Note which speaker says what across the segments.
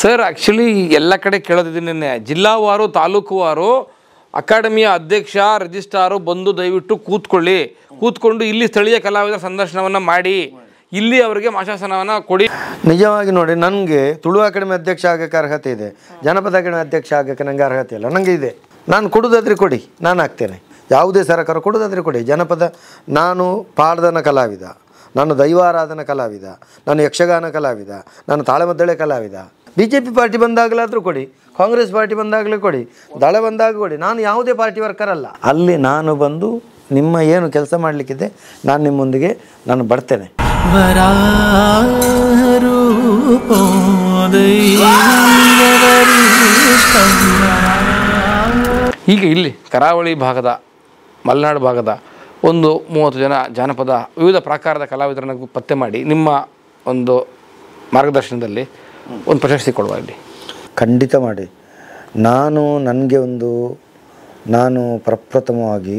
Speaker 1: sir actually ಎಲ್ಲ ಕಡೆ ಕೇಳೋದಿದ್ದೀನಿ ನಿನ್ನೆ ಜಿಲ್ಲಾವಾರು ತಾಲೂಕುವಾರು ಅಕಾಡೆಮಿಯ ಅಧ್ಯಕ್ಷ ರಿಜಿಸ್ಟಾರು ಬಂದು ದಯವಿಟ್ಟು ಕೂತ್ಕೊಳ್ಳಿ ಕೂತ್ಕೊಂಡು ಇಲ್ಲಿ ಸ್ಥಳೀಯ ಕಲಾವಿದರ ಸಂದರ್ಶನವನ್ನು ಮಾಡಿ ಇಲ್ಲಿ ಅವರಿಗೆ ಮಾಶಾಸನವನ್ನು ಕೊಡಿ
Speaker 2: ನಿಜವಾಗಿ ನೋಡಿ ನನಗೆ ತುಳು ಅಕಾಡೆಮಿ ಅಧ್ಯಕ್ಷ ಆಗೋಕ್ಕೆ ಅರ್ಹತೆ ಇದೆ ಜನಪದ ಅಕಾಡೆಮಿ ಅಧ್ಯಕ್ಷ ಆಗೋಕ್ಕೆ ನನಗೆ ಅರ್ಹತೆ ಇಲ್ಲ ನನಗೆ ಇದೆ ನಾನು ಕೊಡೋದಾದ್ರೆ ಕೊಡಿ ನಾನು ಆಗ್ತೇನೆ ಯಾವುದೇ ಸರಕಾರ ಕೊಡೋದಾದರೆ ಕೊಡಿ ಜನಪದ ನಾನು ಪಾಡ್ದನ ಕಲಾವಿದ ನಾನು ದೈವಾರಾಧನ ಕಲಾವಿದ ನಾನು ಯಕ್ಷಗಾನ ಕಲಾವಿದ ನಾನು ತಾಳಮದ್ದಳೆ ಕಲಾವಿದ ಬಿ ಜೆ ಪಿ ಪಾರ್ಟಿ ಬಂದಾಗಲಾದರೂ ಕೊಡಿ ಕಾಂಗ್ರೆಸ್ ಪಾರ್ಟಿ ಬಂದಾಗಲೇ ಕೊಡಿ ದಳ ಬಂದಾಗ ಕೊಡಿ ನಾನು ಯಾವುದೇ ಪಾರ್ಟಿ ವರ್ಕರ್ ಅಲ್ಲ ಅಲ್ಲಿ ನಾನು ಬಂದು ನಿಮ್ಮ ಏನು ಕೆಲಸ ಮಾಡಲಿಕ್ಕಿದೆ ನಾನು ನಿಮ್ಮೊಂದಿಗೆ ನಾನು ಬರ್ತೇನೆ
Speaker 1: ಈಗ ಇಲ್ಲಿ ಕರಾವಳಿ ಭಾಗದ ಮಲೆನಾಡು ಭಾಗದ ಒಂದು ಮೂವತ್ತು ಜನ ಜಾನಪದ ವಿವಿಧ ಪ್ರಕಾರದ ಕಲಾವಿದರನ್ನು ಪತ್ತೆ ಮಾಡಿ ನಿಮ್ಮ ಒಂದು ಮಾರ್ಗದರ್ಶನದಲ್ಲಿ
Speaker 2: ಒಂದು ಪ್ರಶಸ್ತಿ ಕೊಡುವ ಖಂಡಿತ ಮಾಡಿ ನಾನು ನನಗೆ ಒಂದು ನಾನು ಪ್ರಪ್ರಥಮವಾಗಿ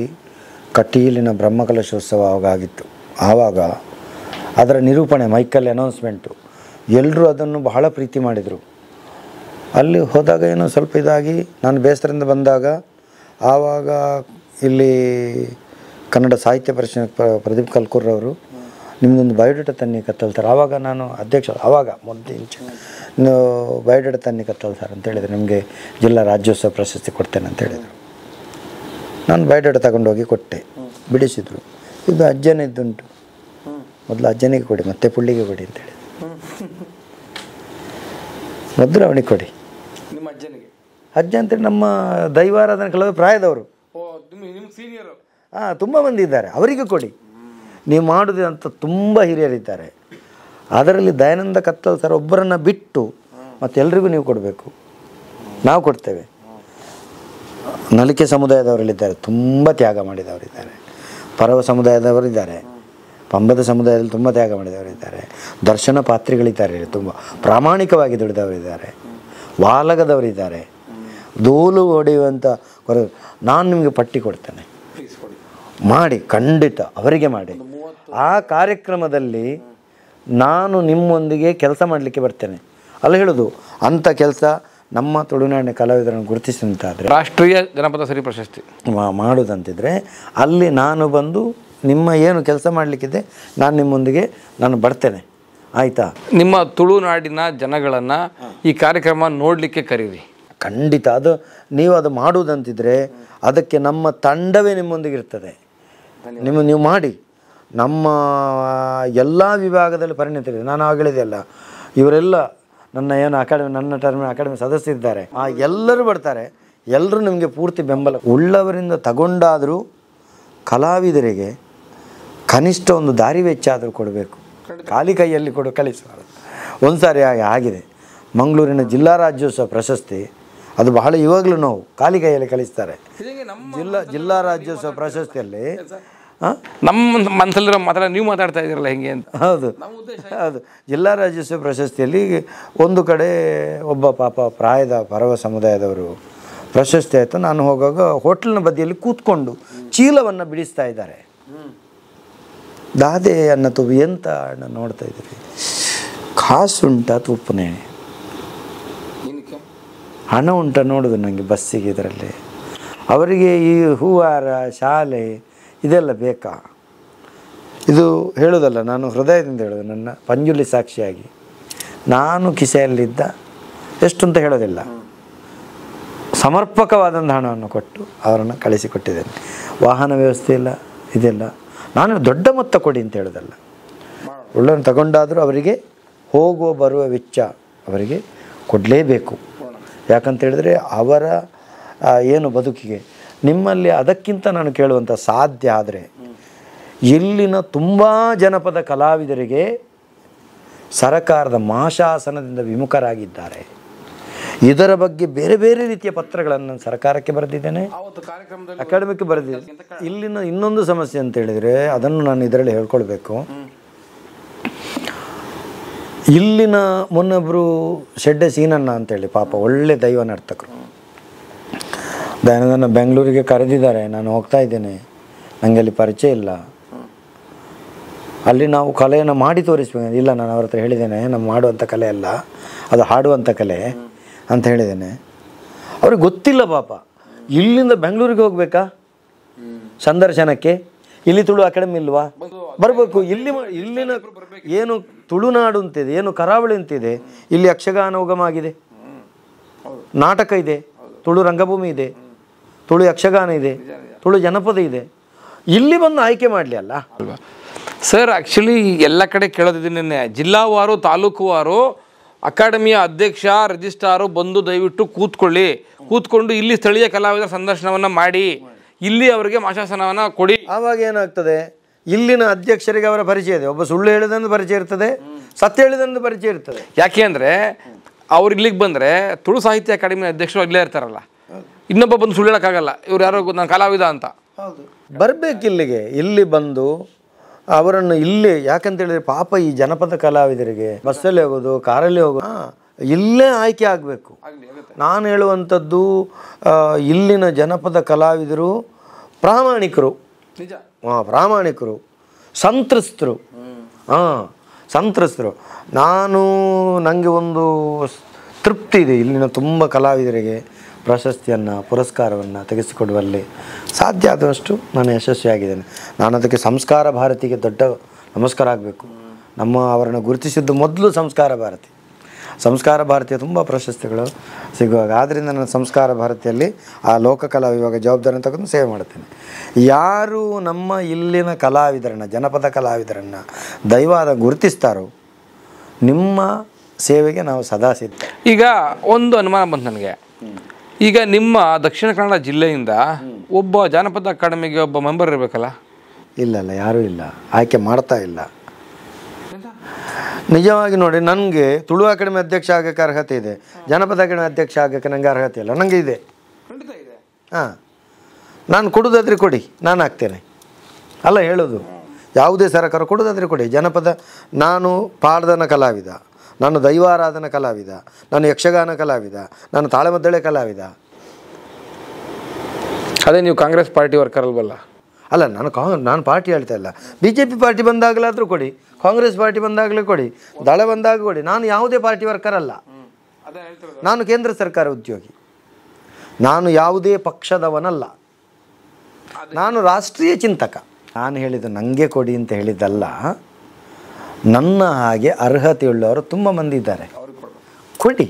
Speaker 2: ಕಟೀಲಿನ ಬ್ರಹ್ಮಕಲಶೋತ್ಸವ ಆವಾಗ ಆಗಿತ್ತು ಆವಾಗ ಅದರ ನಿರೂಪಣೆ ಮೈಕಲ್ಲಿ ಅನೌನ್ಸ್ಮೆಂಟು ಎಲ್ಲರೂ ಅದನ್ನು ಬಹಳ ಪ್ರೀತಿ ಮಾಡಿದರು ಅಲ್ಲಿ ಹೋದಾಗ ಏನೋ ಸ್ವಲ್ಪ ಇದಾಗಿ ನಾನು ಬೇಸರಿಂದ ಬಂದಾಗ ಆವಾಗ ಇಲ್ಲಿ ಕನ್ನಡ ಸಾಹಿತ್ಯ ಪರಿಷತ್ ಪ್ರದೀಪ್ ಕಲ್ಕುರ್ರವರು ನಿಮ್ಮದೊಂದು ಬಯೋಡೇಟಾ ತನ್ನಿ ಕತ್ತಲ್ ಸರ್ ಆವಾಗ ನಾನು ಅಧ್ಯಕ್ಷ ಆವಾಗ ಮೊದಲು ಇಂಚೆ ಬಯೋಡೇಟಾ ತನ್ನಿ ಕತ್ತಲ್ ಸರ್ ಅಂತ ಹೇಳಿದ್ರು ನಿಮಗೆ ಜಿಲ್ಲಾ ರಾಜ್ಯೋತ್ಸವ ಪ್ರಶಸ್ತಿ ಕೊಡ್ತೇನೆ ಅಂತ ಹೇಳಿದರು ನಾನು ಬಯೋಡೇಟಾ ತಗೊಂಡೋಗಿ ಕೊಟ್ಟೆ ಬಿಡಿಸಿದರು ಇದು ಅಜ್ಜನಿದ್ದುಂಟು ಮೊದಲು ಅಜ್ಜನಿಗೆ ಕೊಡಿ ಮತ್ತೆ ಪುಳ್ಳಿಗೆ ಕೊಡಿ ಅಂತ
Speaker 1: ಹೇಳಿದ್ರು
Speaker 2: ಮೊದಲು ಅವನಿಗೆ ಕೊಡಿ ನಿಮ್ಮ ಅಜ್ಜನಿಗೆ ಅಜ್ಜ ಅಂತೇಳಿ ನಮ್ಮ ದೈವಾರಾಧನೆ ಕೆಲವರು ಪ್ರಾಯದವರು ಹಾಂ ತುಂಬ ಮಂದಿ ಇದ್ದಾರೆ ಅವರಿಗೆ ಕೊಡಿ ನೀವು ಮಾಡಿದೆ ಅಂತ ತುಂಬ ಹಿರಿಯರಿದ್ದಾರೆ ಅದರಲ್ಲಿ ದಯಾನಂದ ಕತ್ತಲ್ ಸರ್ ಒಬ್ಬರನ್ನು ಬಿಟ್ಟು ಮತ್ತೆಲ್ಲರಿಗೂ ನೀವು ಕೊಡಬೇಕು ನಾವು ಕೊಡ್ತೇವೆ ನಲಿಕೆ ಸಮುದಾಯದವರಲ್ಲಿದ್ದಾರೆ ತುಂಬ ತ್ಯಾಗ ಮಾಡಿದವರಿದ್ದಾರೆ ಪರವ ಸಮುದಾಯದವರಿದ್ದಾರೆ ಪಂಬದ ಸಮುದಾಯದಲ್ಲಿ ತುಂಬ ತ್ಯಾಗ ಮಾಡಿದವರಿದ್ದಾರೆ ದರ್ಶನ ಪಾತ್ರಿಗಳಿದ್ದಾರೆ ತುಂಬ ಪ್ರಾಮಾಣಿಕವಾಗಿ ದುಡಿದವರಿದ್ದಾರೆ ವಾಲಗದವರಿದ್ದಾರೆ ದೂಲು ಹೊಡೆಯುವಂಥ ನಾನು ನಿಮಗೆ ಪಟ್ಟಿ ಕೊಡ್ತೇನೆ ಮಾಡಿ ಖಂಡಿತ ಅವರಿಗೆ ಮಾಡಿ ಆ ಕಾರ್ಯಕ್ರಮದಲ್ಲಿ ನಾನು ನಿಮ್ಮೊಂದಿಗೆ ಕೆಲಸ ಮಾಡಲಿಕ್ಕೆ ಬರ್ತೇನೆ ಅಲ್ಲ ಹೇಳೋದು ಅಂಥ ಕೆಲಸ ನಮ್ಮ ತುಳುನಾಡಿನ ಕಲಾವಿದರನ್ನು ಗುರುತಿಸಿದಂತಾದರೆ
Speaker 1: ರಾಷ್ಟ್ರೀಯ ಜನಪದ ಸರಿ ಪ್ರಶಸ್ತಿ
Speaker 2: ಮಾಡೋದಂತಿದ್ರೆ ಅಲ್ಲಿ ನಾನು ಬಂದು ನಿಮ್ಮ ಏನು ಕೆಲಸ ಮಾಡಲಿಕ್ಕಿದೆ ನಾನು ನಿಮ್ಮೊಂದಿಗೆ ನಾನು ಬರ್ತೇನೆ ಆಯಿತಾ
Speaker 1: ನಿಮ್ಮ ತುಳುನಾಡಿನ ಜನಗಳನ್ನು ಈ ಕಾರ್ಯಕ್ರಮ ನೋಡಲಿಕ್ಕೆ ಕರೀರಿ
Speaker 2: ಖಂಡಿತ ಅದು ನೀವು ಅದು ಮಾಡುವುದಂತಿದ್ರೆ ಅದಕ್ಕೆ ನಮ್ಮ ತಂಡವೇ ನಿಮ್ಮೊಂದಿಗೆ ಇರ್ತದೆ ನಿಮ್ಮ ನೀವು ಮಾಡಿ ನಮ್ಮ ಎಲ್ಲ ವಿಭಾಗದಲ್ಲಿ ಪರಿಣಿತರಿದೆ ನಾನು ಆಗಲಿದೆಯಲ್ಲ ಇವರೆಲ್ಲ ನನ್ನ ಏನು ಅಕಾಡೆಮಿ ನನ್ನ ಟರ್ಮಿ ಅಕಾಡೆಮಿ ಸದಸ್ಯರಿದ್ದಾರೆ ಆ ಎಲ್ಲರೂ ಬರ್ತಾರೆ ಎಲ್ಲರೂ ನಿಮಗೆ ಪೂರ್ತಿ ಬೆಂಬಲ ಉಳ್ಳವರಿಂದ ತಗೊಂಡಾದರೂ ಕಲಾವಿದರಿಗೆ ಕನಿಷ್ಠ ಒಂದು ದಾರಿ ವೆಚ್ಚ ಆದರೂ ಕೊಡಬೇಕು ಖಾಲಿ ಕೈಯಲ್ಲಿ ಕೊಡು ಒಂದು ಸಾರಿ ಹಾಗೆ ಆಗಿದೆ ಮಂಗಳೂರಿನ ಜಿಲ್ಲಾ ರಾಜ್ಯೋತ್ಸವ ಪ್ರಶಸ್ತಿ ಅದು ಬಹಳ ಇವಾಗಲೂ ನೋವು ಖಾಲಿ ಕೈಯಲ್ಲಿ ಕಳಿಸ್ತಾರೆ ಜಿಲ್ಲಾ ಜಿಲ್ಲಾ ರಾಜ್ಯೋತ್ಸವ ಪ್ರಶಸ್ತಿಯಲ್ಲಿ
Speaker 1: ನಮ್ಮ ಮನಸ್ಸಲ್ಲಿರೋ ಮಾತ್ರ ನೀವು ಮಾತಾಡ್ತಾ ಇದ್ದೀರಲ್ಲ ಹೆಂಗೆ ಅಂತ ಹೌದು ಹೌದು ಜಿಲ್ಲಾ ರಾಜ್ಯೋತ್ಸವ ಪ್ರಶಸ್ತಿಯಲ್ಲಿ ಒಂದು
Speaker 2: ಕಡೆ ಒಬ್ಬ ಪಾಪ ಪ್ರಾಯದ ಪರವ ಸಮುದಾಯದವರು ಪ್ರಶಸ್ತಿ ಆಯಿತು ನಾನು ಹೋಗುವಾಗ ಹೋಟ್ಲಿನ ಬದಿಯಲ್ಲಿ ಕೂತ್ಕೊಂಡು ಚೀಲವನ್ನು ಬಿಡಿಸ್ತಾ ಇದ್ದಾರೆ ದಾದೆ ಅನ್ನ ತುಪ್ಪು ಎಂತ ಅಣ್ಣ ನೋಡ್ತಾ ಇದ್ದೀರಿ ಕಾಸುಂಟ ತುಪ್ಪನೇ ಹಣ ಉಂಟ ನೋಡೋದು ನನಗೆ ಬಸ್ಸಿಗೆ ಇದರಲ್ಲಿ ಅವರಿಗೆ ಈ ಹೂವಾರ ಶಾಲೆ ಇದೆಲ್ಲ ಬೇಕಾ ಇದು ಹೇಳೋದಲ್ಲ ನಾನು ಹೃದಯದಿಂದ ಹೇಳೋದು ನನ್ನ ಪಂಜುಲಿ ಸಾಕ್ಷಿಯಾಗಿ ನಾನು ಕಿಸೆಯಲ್ಲಿದ್ದ ಎಷ್ಟು ಅಂತ ಹೇಳೋದಿಲ್ಲ ಸಮರ್ಪಕವಾದಂಥ ಹಣವನ್ನು ಕೊಟ್ಟು ಅವರನ್ನು ಕಳಿಸಿಕೊಟ್ಟಿದ್ದೇನೆ ವಾಹನ ವ್ಯವಸ್ಥೆ ಇಲ್ಲ ಇದೆಲ್ಲ ನಾನು ದೊಡ್ಡ ಮೊತ್ತ ಕೊಡಿ ಅಂತ ಹೇಳೋದಲ್ಲ ಒಳ್ಳೆಯ ತಗೊಂಡಾದರೂ ಅವರಿಗೆ ಹೋಗುವ ಬರುವ ವೆಚ್ಚ ಅವರಿಗೆ ಕೊಡಲೇಬೇಕು ಯಾಕಂತ ಅವರ ಏನು ಬದುಕಿಗೆ ನಿಮ್ಮಲ್ಲಿ ಅದಕ್ಕಿಂತ ನಾನು ಕೇಳುವಂಥ ಸಾಧ್ಯ ಆದರೆ ಇಲ್ಲಿನ ತುಂಬ ಜನಪದ ಕಲಾವಿದರಿಗೆ ಸರಕಾರದ ಮಾಶಾಸನದಿಂದ ವಿಮುಖರಾಗಿದ್ದಾರೆ ಇದರ ಬಗ್ಗೆ ಬೇರೆ ಬೇರೆ ರೀತಿಯ ಪತ್ರಗಳನ್ನು ನಾನು ಸರ್ಕಾರಕ್ಕೆ ಬರೆದಿದ್ದೇನೆ ಅಕಾಡೆಮಿಕ್ ಬರೆದಿದ್ದೇನೆ ಇಲ್ಲಿನ ಇನ್ನೊಂದು ಸಮಸ್ಯೆ ಅಂತ ಹೇಳಿದರೆ ಅದನ್ನು ನಾನು ಇದರಲ್ಲಿ ಹೇಳ್ಕೊಳ್ಬೇಕು ಇಲ್ಲಿನ ಮೊನ್ನೊಬ್ಬರು ಶೆಡ್ಡೆ ಸೀನಣ್ಣ ಅಂತೇಳಿ ಪಾಪ ಒಳ್ಳೆ ದೈವ ನರ್ತಕರು ದಯಾನಂದನ ಬೆಂಗಳೂರಿಗೆ ಕರೆದಿದ್ದಾರೆ ನಾನು ಹೋಗ್ತಾ ಇದ್ದೇನೆ ನನಗೆ ಅಲ್ಲಿ ಪರಿಚಯ ಇಲ್ಲ ಅಲ್ಲಿ ನಾವು ಕಲೆಯನ್ನು ಮಾಡಿ ತೋರಿಸ್ಬೇಕು ಇಲ್ಲ ನಾನು ಅವ್ರ ಹತ್ರ ಹೇಳಿದ್ದೇನೆ ನಮ್ಮ ಮಾಡುವಂಥ ಕಲೆ ಅಲ್ಲ ಅದು ಹಾಡುವಂಥ ಕಲೆ ಅಂತ ಹೇಳಿದ್ದೇನೆ ಅವ್ರಿಗೆ ಗೊತ್ತಿಲ್ಲ ಪಾಪ ಇಲ್ಲಿಂದ ಬೆಂಗಳೂರಿಗೆ ಹೋಗ್ಬೇಕಾ ಸಂದರ್ಶನಕ್ಕೆ ಇಲ್ಲಿ ತುಳು ಅಕಾಡೆಮಿ ಇಲ್ವಾ ಬರಬೇಕು ಇಲ್ಲಿ ಇಲ್ಲಿನ ಏನು ತುಳುನಾಡು ಅಂತಿದೆ ಏನು ಕರಾವಳಿ ಅಂತಿದೆ ಇಲ್ಲಿ ಯಕ್ಷಗಾನ ಉಗಮ ಆಗಿದೆ ನಾಟಕ ಇದೆ ತುಳು ರಂಗಭೂಮಿ ಇದೆ ತುಳು ಯಕ್ಷಗಾನ ಇದೆ ತುಳು ಜನಪದ ಇದೆ ಇಲ್ಲಿ ಬಂದು ಆಯ್ಕೆ ಮಾಡಲಿ ಅಲ್ಲ ಅಲ್ವಾ
Speaker 1: ಸರ್ ಆ್ಯಕ್ಚುಲಿ ಎಲ್ಲ ಕಡೆ ಕೇಳೋದಿದ್ದೀನಿ ಜಿಲ್ಲಾವಾರು ತಾಲೂಕುವಾರು ಅಕಾಡೆಮಿಯ ಅಧ್ಯಕ್ಷ ರಿಜಿಸ್ಟ್ರಾರು ಬಂದು ದಯವಿಟ್ಟು ಕೂತ್ಕೊಳ್ಳಿ ಕೂತ್ಕೊಂಡು ಇಲ್ಲಿ ಸ್ಥಳೀಯ ಕಲಾವಿದರ ಸಂದರ್ಶನವನ್ನು ಮಾಡಿ ಇಲ್ಲಿ ಅವರಿಗೆ ಮಾಶಾಸನವನ್ನು ಕೊಡಿ ಆವಾಗ ಏನಾಗ್ತದೆ ಇಲ್ಲಿನ ಅಧ್ಯಕ್ಷರಿಗೆ
Speaker 2: ಅವರ ಪರಿಚಯ ಇದೆ ಒಬ್ಬ ಸುಳ್ಳು ಹೇಳಿದಂದು ಪರಿಚಯ ಇರ್ತದೆ ಸತ್ಯ ಹೇಳಿದಂದು ಪರಿಚಯ ಇರ್ತದೆ
Speaker 1: ಯಾಕೆ ಅಂದರೆ ಅವ್ರು ಇಲ್ಲಿಗೆ ಬಂದರೆ ತುಳು ಸಾಹಿತ್ಯ ಅಕಾಡೆಮಿ ಅಧ್ಯಕ್ಷರು ಇಲ್ಲೇ ಇರ್ತಾರಲ್ಲ ಇನ್ನೊಬ್ಬ ಬಂದು ಸುಳ್ಳು ಇವ್ರು ಯಾರೋ ನಾನು ಕಲಾವಿದ ಅಂತ
Speaker 2: ಬರಬೇಕು ಇಲ್ಲಿಗೆ ಇಲ್ಲಿ ಬಂದು ಅವರನ್ನು ಇಲ್ಲಿ ಯಾಕಂತೇಳಿದ್ರೆ ಪಾಪ ಈ ಜನಪದ ಕಲಾವಿದರಿಗೆ ಬಸ್ಸಲ್ಲಿ ಹೋಗೋದು ಕಾರಲ್ಲಿ ಹೋಗೋದು ಇಲ್ಲೇ ಆಯ್ಕೆ ಆಗಬೇಕು ನಾನು ಹೇಳುವಂಥದ್ದು ಇಲ್ಲಿನ ಜನಪದ ಕಲಾವಿದರು ಪ್ರಾಮಾಣಿಕರು ನಿಜ ಹಾಂ ಪ್ರಾಮಾಣಿಕರು ಸಂತ್ರಸ್ತರು ಹಾಂ ಸಂತ್ರಸ್ತರು ನಾನು ನನಗೆ ಒಂದು ತೃಪ್ತಿ ಇದೆ ಇಲ್ಲಿನ ತುಂಬ ಕಲಾವಿದರಿಗೆ ಪ್ರಶಸ್ತಿಯನ್ನು ಪುರಸ್ಕಾರವನ್ನು ತೆಗೆಸಿಕೊಡುವಲ್ಲಿ ಸಾಧ್ಯ ಆದಷ್ಟು ನಾನು ಯಶಸ್ವಿಯಾಗಿದ್ದೇನೆ ನಾನು ಅದಕ್ಕೆ ಸಂಸ್ಕಾರ ಭಾರತಿಗೆ ದೊಡ್ಡ ನಮಸ್ಕಾರ ಆಗಬೇಕು ನಮ್ಮ ಅವರನ್ನು ಗುರುತಿಸಿದ್ದು ಮೊದಲು ಸಂಸ್ಕಾರ ಭಾರತಿ ಸಂಸ್ಕಾರ ಭಾರತಿಯ ತುಂಬ ಪ್ರಶಸ್ತಿಗಳು ಸಿಗುವಾಗ ಆದ್ದರಿಂದ ನಾನು ಸಂಸ್ಕಾರ ಭಾರತಿಯಲ್ಲಿ ಆ ಲೋಕಕಲಾ ವಿಭಾಗ ಜವಾಬ್ದಾರಿ ತಗೊಂಡು ಸೇವೆ ಮಾಡ್ತೇನೆ ಯಾರು ನಮ್ಮ ಇಲ್ಲಿನ ಕಲಾವಿದರನ್ನು ಜನಪದ ಕಲಾವಿದರನ್ನು ದೈವಾದ ಗುರುತಿಸ್ತಾರೋ ನಿಮ್ಮ ಸೇವೆಗೆ ನಾವು ಸದಾ ಸಿಗ್ತೇವೆ
Speaker 1: ಈಗ ಒಂದು ಅನುಮಾನ ಬಂತು ನನಗೆ ಈಗ ನಿಮ್ಮ ದಕ್ಷಿಣ ಕನ್ನಡ ಜಿಲ್ಲೆಯಿಂದ ಒಬ್ಬ ಜಾನಪದ ಅಕಾಡೆಮಿಗೆ ಒಬ್ಬ ಮೆಂಬರ್ ಇರಬೇಕಲ್ಲ
Speaker 2: ಇಲ್ಲ ಅಲ್ಲ ಯಾರೂ ಇಲ್ಲ ಆಯ್ಕೆ ಮಾಡ್ತಾ ಇಲ್ಲ ನಿಜವಾಗಿ ನೋಡಿ ನನಗೆ ತುಳು ಅಕಾಡೆಮಿ ಅಧ್ಯಕ್ಷ ಆಗಕ್ಕೆ ಅರ್ಹತೆ ಇದೆ ಜಾನಪದ ಅಕಾಡೆಮಿ ಅಧ್ಯಕ್ಷ ಆಗಕ್ಕೆ ನನಗೆ ಅರ್ಹತೆ ಇಲ್ಲ ನನಗೆ ಇದೆ ಹಾಂ ನಾನು ಕೊಡೋದಾದ್ರೆ ಕೊಡಿ ನಾನು ಹಾಕ್ತೇನೆ ಅಲ್ಲ ಹೇಳೋದು ಯಾವುದೇ ಸರಕಾರ ಕೊಡೋದಾದರೆ ಕೊಡಿ ಜನಪದ ನಾನು ಪಾಡ್ದನ ಕಲಾವಿದ ನಾನು ದೈವಾರಾಧನಾ ಕಲಾವಿದ ನಾನು ಯಕ್ಷಗಾನ ಕಲಾವಿದ ನಾನು ತಾಳೆಮದ್ದಳೆ ಕಲಾವಿದ ಅದೇ ನೀವು ಕಾಂಗ್ರೆಸ್ ಪಾರ್ಟಿ ವರ್ಕರ್ ಅಲ್ವಲ್ಲ ಅಲ್ಲ ನಾನು ಕಾ ನಾನು ಪಾರ್ಟಿ ಹೇಳ್ತಾ ಇಲ್ಲ ಬಿ ಜೆ ಪಿ ಪಾರ್ಟಿ ಬಂದಾಗಲಾದರೂ ಕೊಡಿ ಕಾಂಗ್ರೆಸ್ ಪಾರ್ಟಿ ಬಂದಾಗಲೇ ಕೊಡಿ ದಳ ಬಂದಾಗ ಕೊಡಿ ನಾನು ಯಾವುದೇ ಪಾರ್ಟಿ ವರ್ಕರ್ ಅಲ್ಲ ನಾನು ಕೇಂದ್ರ ಸರ್ಕಾರ ಉದ್ಯೋಗಿ ನಾನು ಯಾವುದೇ ಪಕ್ಷದವನಲ್ಲ ನಾನು ರಾಷ್ಟ್ರೀಯ ಚಿಂತಕ ನಾನು ಹೇಳಿದ್ದು ನನಗೆ ಕೊಡಿ ಅಂತ ಹೇಳಿದ್ದಲ್ಲ ನನ್ನ ಹಾಗೆ ಉಳ್ಳವರು ತುಂಬ ಮಂದಿ ಇದ್ದಾರೆ ಕೊಡಿ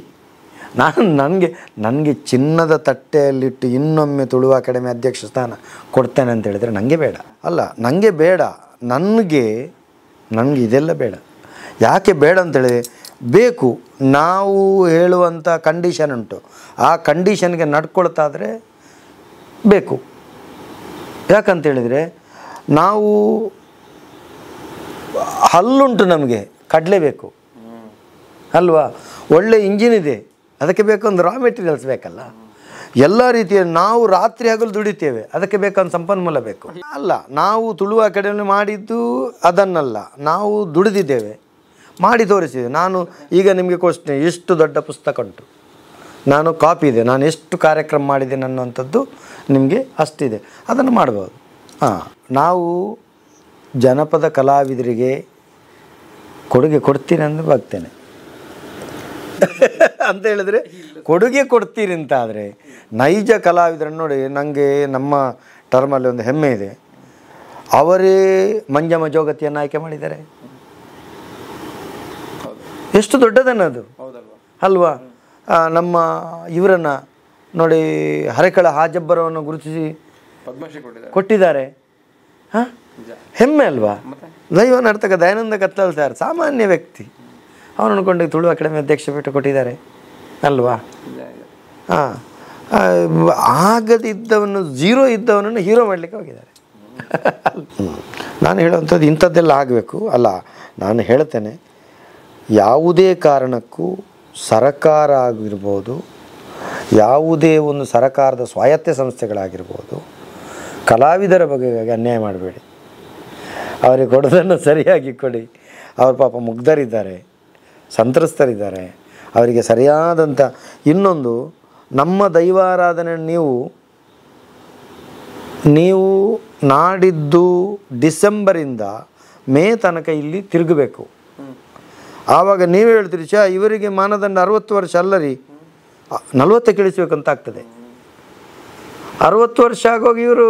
Speaker 2: ನಾನು ನನಗೆ ನನಗೆ ಚಿನ್ನದ ತಟ್ಟೆಯಲ್ಲಿಟ್ಟು ಇನ್ನೊಮ್ಮೆ ತುಳುವ ಅಕಾಡೆಮಿ ಅಧ್ಯಕ್ಷ ಸ್ಥಾನ ಕೊಡ್ತೇನೆ ಅಂತ ಹೇಳಿದರೆ ನನಗೆ ಬೇಡ ಅಲ್ಲ ನನಗೆ ಬೇಡ ನನಗೆ ನನಗೆ ಇದೆಲ್ಲ ಬೇಡ ಯಾಕೆ ಬೇಡ ಅಂತೇಳಿ ಬೇಕು ನಾವು ಹೇಳುವಂಥ ಕಂಡೀಷನ್ ಉಂಟು ಆ ಕಂಡೀಷನ್ಗೆ ನಡ್ಕೊಳ್ತಾದರೆ ಬೇಕು ಯಾಕಂತೇಳಿದರೆ ನಾವು ಹಲ್ಲುಂಟು ನಮಗೆ ಕಡಲೆ ಬೇಕು ಅಲ್ವಾ ಒಳ್ಳೆ ಇಂಜಿನ್ ಇದೆ ಅದಕ್ಕೆ ಬೇಕೊಂದು ರಾ ಮೆಟೀರಿಯಲ್ಸ್ ಬೇಕಲ್ಲ ಎಲ್ಲ ರೀತಿಯ ನಾವು ರಾತ್ರಿ ಹಗಲು ದುಡಿತೇವೆ ಅದಕ್ಕೆ ಬೇಕೊಂದು ಸಂಪನ್ಮೂಲ ಬೇಕು ಅಲ್ಲ ನಾವು ತುಳುವ ಅಕಾಡೆಮಿ ಮಾಡಿದ್ದು ಅದನ್ನಲ್ಲ ನಾವು ದುಡಿದಿದ್ದೇವೆ ಮಾಡಿ ತೋರಿಸಿದೆ ನಾನು ಈಗ ನಿಮಗೆ ಕೋಶ್ನೆ ಎಷ್ಟು ದೊಡ್ಡ ಪುಸ್ತಕ ಉಂಟು ನಾನು ಕಾಪಿ ಇದೆ ನಾನು ಎಷ್ಟು ಕಾರ್ಯಕ್ರಮ ಮಾಡಿದ್ದೇನೆ ಅನ್ನುವಂಥದ್ದು ನಿಮಗೆ ಅಷ್ಟಿದೆ ಅದನ್ನು ಮಾಡ್ಬೋದು ಹಾಂ ನಾವು ಜನಪದ ಕಲಾವಿದರಿಗೆ ಕೊಡುಗೆ ಕೊಡ್ತೀನಿ ಅಂದ್ರೆ ಬಗ್ತೇನೆ ಅಂತ ಹೇಳಿದರೆ ಕೊಡುಗೆ ಕೊಡ್ತೀರಿ ಅಂತ ಆದರೆ ನೈಜ ಕಲಾವಿದರನ್ನು ನೋಡಿ ನನಗೆ ನಮ್ಮ ಟರ್ಮಲ್ಲಿ ಒಂದು ಹೆಮ್ಮೆ ಇದೆ ಅವರೇ ಮಂಜಮ್ಮ ಜೋಗತಿಯನ್ನು ಆಯ್ಕೆ ಮಾಡಿದ್ದಾರೆ ಎಷ್ಟು ದೊಡ್ಡದನ್ನದು ಅಲ್ವಾ ನಮ್ಮ ಇವರನ್ನು ನೋಡಿ ಹರಕಳ ಹಾಜಬ್ಬರವನ್ನು ಗುರುತಿಸಿ ಕೊಟ್ಟಿದ್ದಾರೆ ಹಾಂ ಹೆಮ್ಮೆ ಅಲ್ವಾ ದೈವ ನರ್ತಕ ದಯಾನಂದ ಕತ್ತಲ್ ಸರ್ ಸಾಮಾನ್ಯ ವ್ಯಕ್ತಿ ಅವನು ಅನ್ಕೊಂಡು ತುಳು ಅಕಾಡೆಮಿ ಅಧ್ಯಕ್ಷ ಪೀಠ ಕೊಟ್ಟಿದ್ದಾರೆ ಅಲ್ವಾ ಹಾಂ ಆಗದಿದ್ದವನು ಜೀರೋ ಇದ್ದವನನ್ನು ಹೀರೋ ಮಾಡಲಿಕ್ಕೆ ಹೋಗಿದ್ದಾರೆ ನಾನು ಹೇಳುವಂಥದ್ದು ಇಂಥದ್ದೆಲ್ಲ ಆಗಬೇಕು ಅಲ್ಲ ನಾನು ಹೇಳ್ತೇನೆ ಯಾವುದೇ ಕಾರಣಕ್ಕೂ ಸರಕಾರ ಆಗಿರ್ಬೋದು ಯಾವುದೇ ಒಂದು ಸರಕಾರದ ಸ್ವಾಯತ್ತ ಸಂಸ್ಥೆಗಳಾಗಿರ್ಬೋದು ಕಲಾವಿದರ ಬಗ್ಗೆ ಅನ್ಯಾಯ ಮಾಡಬೇಡಿ ಅವರಿಗೆ ಕೊಡೋದನ್ನು ಸರಿಯಾಗಿ ಕೊಡಿ ಅವ್ರ ಪಾಪ ಮುಗ್ಧರಿದ್ದಾರೆ ಸಂತ್ರಸ್ತರಿದ್ದಾರೆ ಅವರಿಗೆ ಸರಿಯಾದಂಥ ಇನ್ನೊಂದು ನಮ್ಮ ದೈವಾರಾಧನೆ ನೀವು ನೀವು ನಾಡಿದ್ದು ಡಿಸೆಂಬರಿಂದ ಮೇ ತನಕ ಇಲ್ಲಿ ತಿರುಗಬೇಕು ಆವಾಗ ನೀವೇ ಹೇಳ್ತೀರಿ ಶಾ ಇವರಿಗೆ ಮಾನದಂಡ ಅರವತ್ತು ವರ್ಷ ಅಲ್ಲರಿ ನಲ್ವತ್ತು ಕಿಳಿಸ್ಬೇಕಂತ ಆಗ್ತದೆ ಅರವತ್ತು ವರ್ಷ ಆಗೋಗಿ ಇವರು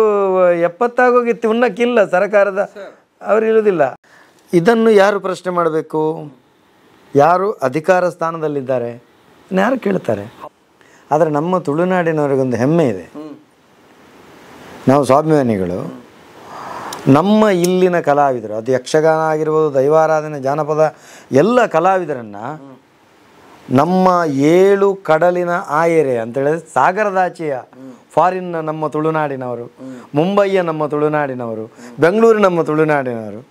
Speaker 2: ಎಪ್ಪತ್ತಾಗೋಗಿ ತಿನ್ನಕ್ಕಿಲ್ಲ ಸರ್ಕಾರದ ಅವ್ರು ಇರೋದಿಲ್ಲ ಇದನ್ನು ಯಾರು ಪ್ರಶ್ನೆ ಮಾಡಬೇಕು ಯಾರು ಅಧಿಕಾರ ಸ್ಥಾನದಲ್ಲಿದ್ದಾರೆ ಯಾರು ಕೇಳ್ತಾರೆ ಆದರೆ ನಮ್ಮ ತುಳುನಾಡಿನವರಿಗೊಂದು ಹೆಮ್ಮೆ ಇದೆ ನಾವು ಸ್ವಾಭಿಮಾನಿಗಳು ನಮ್ಮ ಇಲ್ಲಿನ ಕಲಾವಿದರು ಅದು ಯಕ್ಷಗಾನ ಆಗಿರ್ಬೋದು ದೈವಾರಾಧನೆ ಜಾನಪದ ಎಲ್ಲ ಕಲಾವಿದರನ್ನು ನಮ್ಮ ಏಳು ಕಡಲಿನ ಆಯರೆ ಅಂತ ಹೇಳಿದ್ರೆ ಸಾಗರದಾಚೆಯ ಫಾರಿನ್ನ ನಮ್ಮ ತುಳುನಾಡಿನವರು ಮುಂಬಯಿಯ ನಮ್ಮ ತುಳುನಾಡಿನವರು ಬೆಂಗಳೂರು ನಮ್ಮ ತುಳುನಾಡಿನವರು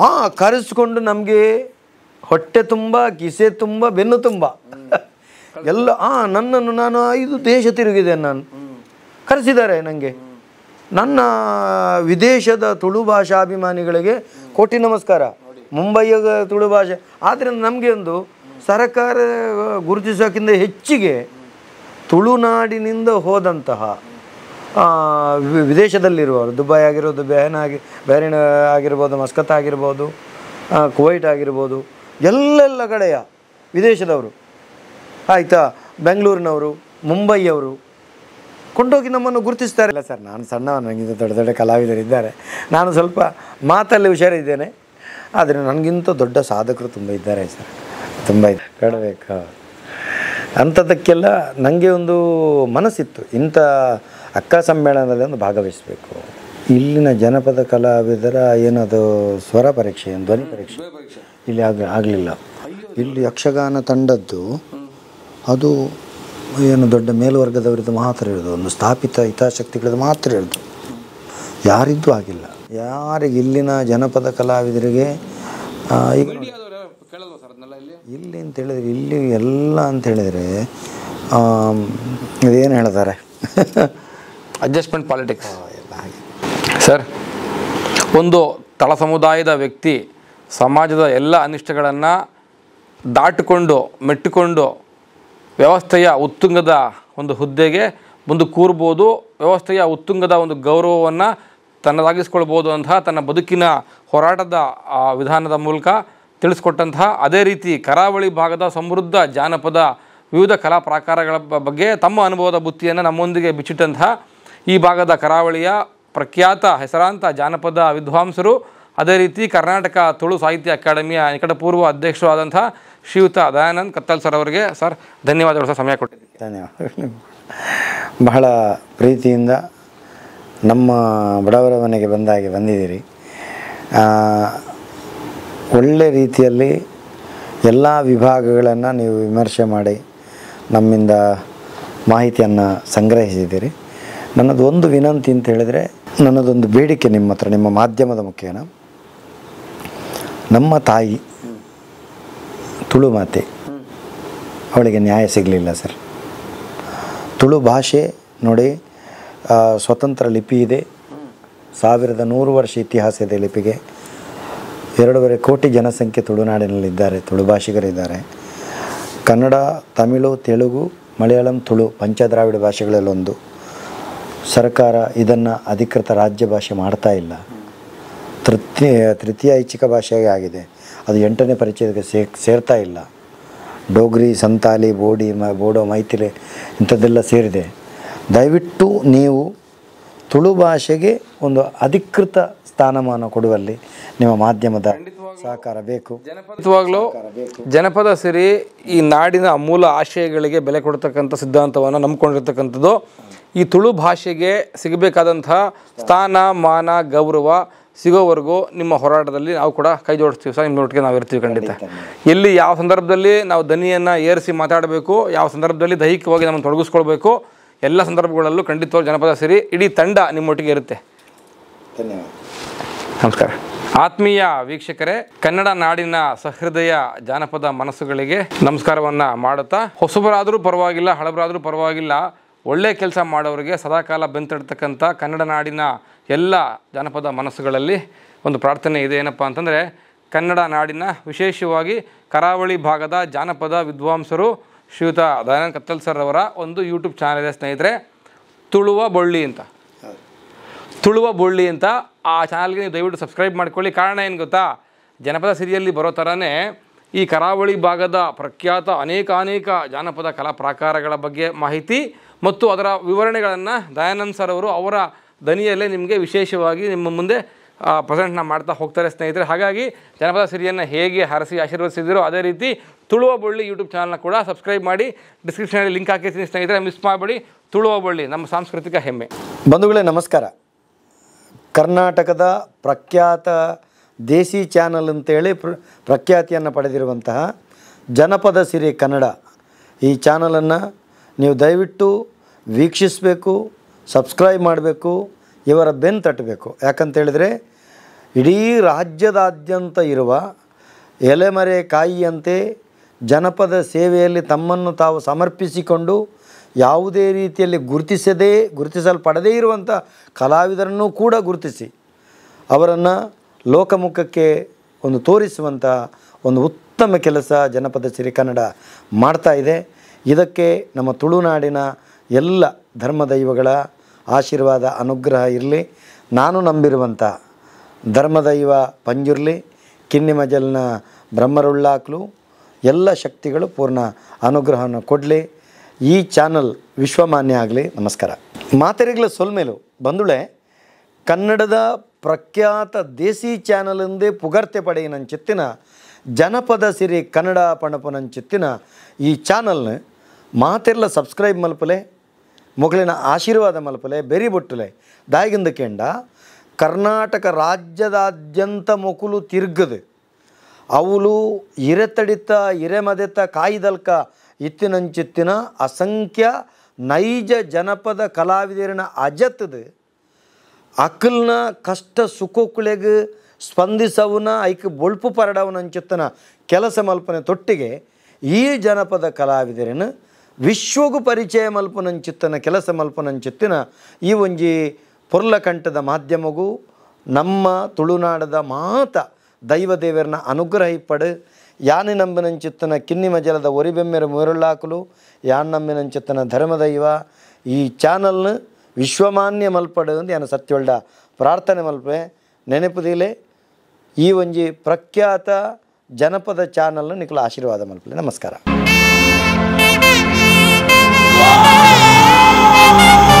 Speaker 2: ಹಾಂ ಕರೆಸ್ಕೊಂಡು ನಮಗೆ ಹೊಟ್ಟೆ ತುಂಬ ಕಿಸೆ ತುಂಬ ಬೆನ್ನು ತುಂಬ ಎಲ್ಲ ಹಾಂ ನನ್ನನ್ನು ನಾನು ಐದು ದೇಶ ತಿರುಗಿದೆ ನಾನು ಕರೆಸಿದ್ದಾರೆ ನನಗೆ ನನ್ನ ವಿದೇಶದ ತುಳು ಭಾಷಾಭಿಮಾನಿಗಳಿಗೆ ಕೋಟಿ ನಮಸ್ಕಾರ ಮುಂಬೈಯ ತುಳು ಭಾಷೆ ಆದ್ದರಿಂದ ನಮಗೆ ಒಂದು ಸರಕಾರ ಗುರುತಿಸೋಕ್ಕಿಂತ ಹೆಚ್ಚಿಗೆ ತುಳುನಾಡಿನಿಂದ ಹೋದಂತಹ ವಿದೇಶದಲ್ಲಿರುವವರು ದುಬೈ ಆಗಿರೋದು ಬೆಹನ್ ಆಗಿ ಬೆಹರಿನ್ ಆಗಿರ್ಬೋದು ಮಸ್ಕತ್ ಆಗಿರ್ಬೋದು ಕುವೈಟ್ ಆಗಿರ್ಬೋದು ಎಲ್ಲೆಲ್ಲ ಕಡೆಯ ವಿದೇಶದವರು ಆಯಿತಾ ಬೆಂಗಳೂರಿನವರು ಮುಂಬೈಯವರು ಕೊಂಡೋಗಿ ನಮ್ಮನ್ನು ಗುರುತಿಸ್ತಾರೆ ಇಲ್ಲ ಸರ್ ನಾನು ಸಣ್ಣ ನನಗಿಂತ ದೊಡ್ಡ ದೊಡ್ಡ ಕಲಾವಿದರಿದ್ದಾರೆ ನಾನು ಸ್ವಲ್ಪ ಮಾತಲ್ಲಿ ಹುಷಾರಿದ್ದೇನೆ ಆದರೆ ನನಗಿಂತ ದೊಡ್ಡ ಸಾಧಕರು ತುಂಬ ಇದ್ದಾರೆ ಸರ್ ತುಂಬ ಇದೆ ಕೊಡಬೇಕು ಅಂಥದ್ದಕ್ಕೆಲ್ಲ ನನಗೆ ಒಂದು ಮನಸ್ಸಿತ್ತು ಇಂಥ ಅಕ್ಕ ಸಮ್ಮೇಳನದಲ್ಲಿ ಒಂದು ಭಾಗವಹಿಸಬೇಕು ಇಲ್ಲಿನ ಜನಪದ ಕಲಾವಿದರ ಏನದು ಸ್ವರ ಪರೀಕ್ಷೆ ಧ್ವನಿ ಪರೀಕ್ಷೆ ಇಲ್ಲಿ ಆಗ ಆಗಲಿಲ್ಲ ಇಲ್ಲಿ ಯಕ್ಷಗಾನ ತಂಡದ್ದು ಅದು ಏನು ದೊಡ್ಡ ಮೇಲ್ವರ್ಗದವರದ್ದು ಮಾತ್ರ ಇರೋದು ಒಂದು ಸ್ಥಾಪಿತ ಹಿತಾಸಕ್ತಿಗಳದ್ದು ಮಾತ್ರ ಇರೋದು ಯಾರಿದ್ದು ಆಗಿಲ್ಲ ಯಾರಿಗೆ ಇಲ್ಲಿನ ಜನಪದ ಕಲಾವಿದರಿಗೆ ಈಗ ಇಲ್ಲಿ ಅಂತ ಹೇಳಿದ್ರೆ ಇಲ್ಲಿ ಎಲ್ಲ ಅಂತ ಹೇಳಿದರೆ ಇದೇನು ಹೇಳ್ತಾರೆ
Speaker 1: ಅಡ್ಜಸ್ಟ್ಮೆಂಟ್ ಪಾಲಿಟಿಕ್ಸ್ ಎಲ್ಲ ಸರ್ ಒಂದು ತಳ ಸಮುದಾಯದ ವ್ಯಕ್ತಿ ಸಮಾಜದ ಎಲ್ಲ ಅನಿಷ್ಟಗಳನ್ನು ದಾಟಿಕೊಂಡು ಮೆಟ್ಟಿಕೊಂಡು ವ್ಯವಸ್ಥೆಯ ಉತ್ತುಂಗದ ಒಂದು ಹುದ್ದೆಗೆ ಮುಂದೆ ಕೂರ್ಬೋದು ವ್ಯವಸ್ಥೆಯ ಉತ್ತುಂಗದ ಒಂದು ಗೌರವವನ್ನು ತನ್ನದಾಗಿಸ್ಕೊಳ್ಬೋದು ಅಂತಹ ತನ್ನ ಬದುಕಿನ ಹೋರಾಟದ ವಿಧಾನದ ಮೂಲಕ ತಿಳಿಸ್ಕೊಟ್ಟಂತಹ ಅದೇ ರೀತಿ ಕರಾವಳಿ ಭಾಗದ ಸಮೃದ್ಧ ಜಾನಪದ ವಿವಿಧ ಕಲಾ ಪ್ರಾಕಾರಗಳ ಬಗ್ಗೆ ತಮ್ಮ ಅನುಭವದ ಬುತ್ತಿಯನ್ನು ನಮ್ಮೊಂದಿಗೆ ಬಿಚ್ಚಿಟ್ಟಂತಹ ಈ ಭಾಗದ ಕರಾವಳಿಯ ಪ್ರಖ್ಯಾತ ಹೆಸರಾಂತ ಜಾನಪದ ವಿದ್ವಾಂಸರು ಅದೇ ರೀತಿ ಕರ್ನಾಟಕ ತುಳು ಸಾಹಿತ್ಯ ಅಕಾಡೆಮಿಯ ನಿಕಟಪೂರ್ವ ಅಧ್ಯಕ್ಷರು ಆದಂಥ ಶ್ರೀಯುತ ದಯಾನಂದ್ ಕತ್ತಲ್ ಸರ್ ಅವರಿಗೆ ಸರ್ ಧನ್ಯವಾದಗಳು ಸರ್ ಸಮಯ ಕೊಟ್ಟಿದ್ದೀನಿ ಧನ್ಯವಾದ
Speaker 2: ಬಹಳ ಪ್ರೀತಿಯಿಂದ ನಮ್ಮ ಬಡವರ ಮನೆಗೆ ಬಂದಾಗೆ ಬಂದಿದ್ದೀರಿ ಒಳ್ಳೆ ರೀತಿಯಲ್ಲಿ ಎಲ್ಲ ವಿಭಾಗಗಳನ್ನು ನೀವು ವಿಮರ್ಶೆ ಮಾಡಿ ನಮ್ಮಿಂದ ಮಾಹಿತಿಯನ್ನು ಸಂಗ್ರಹಿಸಿದ್ದೀರಿ ನನ್ನದು ಒಂದು ವಿನಂತಿ ಅಂತ ಹೇಳಿದರೆ ನನ್ನದೊಂದು ಬೇಡಿಕೆ ನಿಮ್ಮ ಹತ್ರ ನಿಮ್ಮ ಮಾಧ್ಯಮದ ಮುಖೇನ ನಮ್ಮ ತಾಯಿ ತುಳು ಮಾತೆ ಅವಳಿಗೆ ನ್ಯಾಯ ಸಿಗಲಿಲ್ಲ ಸರ್ ತುಳು ಭಾಷೆ ನೋಡಿ ಸ್ವತಂತ್ರ ಲಿಪಿ ಇದೆ ಸಾವಿರದ ನೂರು ವರ್ಷ ಇತಿಹಾಸ ಇದೆ ಲಿಪಿಗೆ ಎರಡೂವರೆ ಕೋಟಿ ಜನಸಂಖ್ಯೆ ತುಳುನಾಡಿನಲ್ಲಿದ್ದಾರೆ ತುಳು ಭಾಷಿಗರಿದ್ದಾರೆ ಕನ್ನಡ ತಮಿಳು ತೆಲುಗು ಮಲಯಾಳಂ ತುಳು ದ್ರಾವಿಡ ಭಾಷೆಗಳಲ್ಲೊಂದು ಸರ್ಕಾರ ಇದನ್ನು ಅಧಿಕೃತ ರಾಜ್ಯ ಭಾಷೆ ಮಾಡ್ತಾ ಇಲ್ಲ ತೃತೀಯ ತೃತೀಯ ಐಚ್ಛಿಕ ಭಾಷೆಯಾಗಿ ಆಗಿದೆ ಅದು ಎಂಟನೇ ಪರಿಚಯಕ್ಕೆ ಸೇ ಸೇರ್ತಾ ಇಲ್ಲ ಡೋಗ್ರಿ ಸಂತಾಲಿ ಬೋಡಿ ಮ ಬೋಡೋ ಮೈಥಿಲಿ ಇಂಥದ್ದೆಲ್ಲ ಸೇರಿದೆ ದಯವಿಟ್ಟು ನೀವು ತುಳು ಭಾಷೆಗೆ ಒಂದು ಅಧಿಕೃತ ಸ್ಥಾನಮಾನ ಕೊಡುವಲ್ಲಿ ನಿಮ್ಮ ಮಾಧ್ಯಮದ
Speaker 1: ಸಹಕಾರ ಬೇಕು ಜನಪದವಾಗಲೂ ಜನಪದ ಸಿರಿ ಈ ನಾಡಿನ ಮೂಲ ಆಶಯಗಳಿಗೆ ಬೆಲೆ ಕೊಡ್ತಕ್ಕಂಥ ಸಿದ್ಧಾಂತವನ್ನು ನಂಬಿಕೊಂಡಿರ್ತಕ್ಕಂಥದ್ದು ಈ ತುಳು ಭಾಷೆಗೆ ಸಿಗಬೇಕಾದಂತಹ ಸ್ಥಾನ ಮಾನ ಗೌರವ ಸಿಗೋವರೆಗೂ ನಿಮ್ಮ ಹೋರಾಟದಲ್ಲಿ ನಾವು ಕೂಡ ಕೈ ಜೋಡಿಸ್ತೀವಿ ಸಹ ನಿಮ್ಮೊಟ್ಟಿಗೆ ನಾವು ಇರ್ತೀವಿ ಖಂಡಿತ ಎಲ್ಲಿ ಯಾವ ಸಂದರ್ಭದಲ್ಲಿ ನಾವು ದನಿಯನ್ನು ಏರಿಸಿ ಮಾತಾಡಬೇಕು ಯಾವ ಸಂದರ್ಭದಲ್ಲಿ ದೈಹಿಕವಾಗಿ ನಮ್ಮನ್ನು ತೊಡಗಿಸ್ಕೊಳ್ಬೇಕು ಎಲ್ಲ ಸಂದರ್ಭಗಳಲ್ಲೂ ಖಂಡಿತವಾಗಿ ಜನಪದ ಸಿರಿ ಇಡೀ ತಂಡ ನಿಮ್ಮೊಟ್ಟಿಗೆ ಇರುತ್ತೆ ಧನ್ಯವಾದ ನಮಸ್ಕಾರ ಆತ್ಮೀಯ ವೀಕ್ಷಕರೇ ಕನ್ನಡ ನಾಡಿನ ಸಹೃದಯ ಜಾನಪದ ಮನಸ್ಸುಗಳಿಗೆ ನಮಸ್ಕಾರವನ್ನ ಮಾಡುತ್ತಾ ಹೊಸಬರಾದರೂ ಪರವಾಗಿಲ್ಲ ಹಳಬರಾದರೂ ಪರವಾಗಿಲ್ಲ ಒಳ್ಳೆ ಕೆಲಸ ಮಾಡೋರಿಗೆ ಸದಾಕಾಲ ಬೆಂತಡ್ತಕ್ಕಂಥ ಕನ್ನಡ ನಾಡಿನ ಎಲ್ಲ ಜಾನಪದ ಮನಸ್ಸುಗಳಲ್ಲಿ ಒಂದು ಪ್ರಾರ್ಥನೆ ಇದೆ ಏನಪ್ಪ ಅಂತಂದರೆ ಕನ್ನಡ ನಾಡಿನ ವಿಶೇಷವಾಗಿ ಕರಾವಳಿ ಭಾಗದ ಜಾನಪದ ವಿದ್ವಾಂಸರು ಶ್ರೀಯುತ ದಯಾನಂದ ಕತ್ತಲ್ ಸರ್ ಅವರ ಒಂದು ಯೂಟ್ಯೂಬ್ ಚಾನಲ್ ಇದೆ ಸ್ನೇಹಿತರೆ ತುಳುವ ಬಳ್ಳಿ ಅಂತ ತುಳುವ ಬೊಳ್ಳಿ ಅಂತ ಆ ಚಾನಲ್ಗೆ ನೀವು ದಯವಿಟ್ಟು ಸಬ್ಸ್ಕ್ರೈಬ್ ಮಾಡ್ಕೊಳ್ಳಿ ಕಾರಣ ಏನು ಗೊತ್ತಾ ಜನಪದ ಸಿರಿಯಲ್ಲಿ ಬರೋ ಥರನೇ ಈ ಕರಾವಳಿ ಭಾಗದ ಪ್ರಖ್ಯಾತ ಅನೇಕ ಅನೇಕ ಜಾನಪದ ಕಲಾ ಪ್ರಾಕಾರಗಳ ಬಗ್ಗೆ ಮಾಹಿತಿ ಮತ್ತು ಅದರ ವಿವರಣೆಗಳನ್ನು ದಯಾನಂದ್ ಸರ್ ಅವರು ಅವರ ದನಿಯಲ್ಲೇ ನಿಮಗೆ ವಿಶೇಷವಾಗಿ ನಿಮ್ಮ ಮುಂದೆ ಪ್ರೆಸೆಂಟ್ನ ಮಾಡ್ತಾ ಹೋಗ್ತಾರೆ ಸ್ನೇಹಿತರೆ ಹಾಗಾಗಿ ಜನಪದ ಸಿರಿಯನ್ನು ಹೇಗೆ ಹರಸಿ ಆಶೀರ್ವದಿಸಿದರು ಅದೇ ರೀತಿ ತುಳುವ ಬಳ್ಳಿ ಯೂಟ್ಯೂಬ್ ಚಾನಲ್ನ ಕೂಡ ಸಬ್ಸ್ಕ್ರೈಬ್ ಮಾಡಿ ಡಿಸ್ಕ್ರಿಪ್ಷನಲ್ಲಿ ಲಿಂಕ್ ಹಾಕಿರ್ತೀನಿ ಸ್ನೇಹಿತರೆ ಮಿಸ್ ಮಾಡಬೇಡಿ ತುಳುವ ಬಳ್ಳಿ ನಮ್ಮ ಸಾಂಸ್ಕೃತಿಕ ಹೆಮ್ಮೆ
Speaker 2: ಬಂಧುಗಳೇ ನಮಸ್ಕಾರ ಕರ್ನಾಟಕದ ಪ್ರಖ್ಯಾತ ದೇಸಿ ಚಾನಲ್ ಅಂತೇಳಿ ಪ್ರ ಪ್ರಖ್ಯಾತಿಯನ್ನು ಪಡೆದಿರುವಂತಹ ಜನಪದ ಸಿರಿ ಕನ್ನಡ ಈ ಚಾನಲನ್ನು ನೀವು ದಯವಿಟ್ಟು ವೀಕ್ಷಿಸಬೇಕು ಸಬ್ಸ್ಕ್ರೈಬ್ ಮಾಡಬೇಕು ಇವರ ಬೆನ್ ತಟ್ಟಬೇಕು ಯಾಕಂತೇಳಿದರೆ ಇಡೀ ರಾಜ್ಯದಾದ್ಯಂತ ಇರುವ ಎಲೆಮರೆ ಕಾಯಿಯಂತೆ ಜನಪದ ಸೇವೆಯಲ್ಲಿ ತಮ್ಮನ್ನು ತಾವು ಸಮರ್ಪಿಸಿಕೊಂಡು ಯಾವುದೇ ರೀತಿಯಲ್ಲಿ ಗುರುತಿಸದೇ ಗುರುತಿಸಲ್ಪಡದೇ ಇರುವಂಥ ಕಲಾವಿದರನ್ನು ಕೂಡ ಗುರುತಿಸಿ ಅವರನ್ನು ಲೋಕಮುಖಕ್ಕೆ ಒಂದು ತೋರಿಸುವಂಥ ಒಂದು ಉತ್ತಮ ಕೆಲಸ ಜನಪದ ಸಿರಿ ಕನ್ನಡ ಮಾಡ್ತಾ ಇದೆ ಇದಕ್ಕೆ ನಮ್ಮ ತುಳುನಾಡಿನ ಎಲ್ಲ ಧರ್ಮದೈವಗಳ ಆಶೀರ್ವಾದ ಅನುಗ್ರಹ ಇರಲಿ ನಾನು ನಂಬಿರುವಂಥ ಧರ್ಮದೈವ ಪಂಜುರ್ಲಿ ಕಿನ್ನಿಮಜಲ್ನ ಬ್ರಹ್ಮರುಳ್ಳಾಕ್ಲು ಎಲ್ಲ ಶಕ್ತಿಗಳು ಪೂರ್ಣ ಅನುಗ್ರಹವನ್ನು ಕೊಡಲಿ ಈ ಚಾನಲ್ ವಿಶ್ವಮಾನ್ಯ ಆಗಲಿ ನಮಸ್ಕಾರ ಮಾತೆರೆಗಳ ಸೊಲ್ಮೇಲು ಬಂದುಳೆ ಕನ್ನಡದ ಪ್ರಖ್ಯಾತ ದೇಸಿ ಚಾನಲ್ ಎಂದೇ ಪುಗರ್ತೆ ನನ್ನ ಚಿತ್ತಿನ ಜನಪದ ಸಿರಿ ಕನ್ನಡ ನನ್ನ ಚಿತ್ತಿನ ಈ ಚಾನಲ್ನ ಮಾತೆರ್ಲ ಸಬ್ಸ್ಕ್ರೈಬ್ ಮಲ್ಪಲೆ ಮೊಗಲಿನ ಆಶೀರ್ವಾದ ಮಲ್ಪಲೆ ಬೆರಿ ಬೊಟ್ಟುಲೆ ದಾಯಿಗಿಂದ ಕೆಂಡ ಕರ್ನಾಟಕ ರಾಜ್ಯದಾದ್ಯಂತ ಮೊಕುಲು ತಿರ್ಗದು ಅವಳು ಇರೆತಡಿತ ಇರೆಮದೆತ ಕಾಯಿದಲ್ಕ ಇತ್ತಿನಂಚಿತ್ತಿನ ಅಸಂಖ್ಯ ನೈಜ ಜನಪದ ಕಲಾವಿದರಿನ ಅಜತ್ತದ ಅಕಲ್ನ ಕಷ್ಟ ಸುಖಕ್ಕಳೆಗೆ ಸ್ಪಂದಿಸವನ ಐಕ ಬೊಳ್ಪು ಪರಡವನಂಚಿತ್ತನ ಕೆಲಸ ಮಲ್ಪನೆ ತೊಟ್ಟಿಗೆ ಈ ಜನಪದ ಕಲಾವಿದರಿನ ವಿಶ್ವಗೂ ಪರಿಚಯ ಮಲ್ಪನಂಚಿತ್ತನ ಕೆಲಸ ಮಲ್ಪನಂಚಿತ್ತಿನ ಈ ಒಂಜಿ ಪುರ್ಲಕಂಠದ ಮಾಧ್ಯಮಗೂ ನಮ್ಮ ತುಳುನಾಡದ ಮಾತ ದೈವದೇವರನ್ನ ಅನುಗ್ರಹಿಪಡೆ ಯಾನಿ ನಂಬಿನಂಚಿತ್ತನ ಕಿನ್ನಿಮ ಜಲದ ಒರಿಬೆಮ್ಮೆರ ಮುರುಳಾಕಲು ಯಾನ್ ನಂಬಿನಂಚಿತ್ತನ ಧರ್ಮದೈವ ಈ ಚಾನಲ್ನ ವಿಶ್ವಮಾನ್ಯ ಒಂದು ಏನು ಸತ್ಯೊಳ್ಳ ಪ್ರಾರ್ಥನೆ ಮಲ್ಪೆ ನೆನಪುದಿಲೆ ಈ ಒಂಜಿ ಪ್ರಖ್ಯಾತ ಜನಪದ ಚಾನಲ್ನ ನಿಖಲ ಆಶೀರ್ವಾದ ಮಲ್ಪಲೆ ನಮಸ್ಕಾರ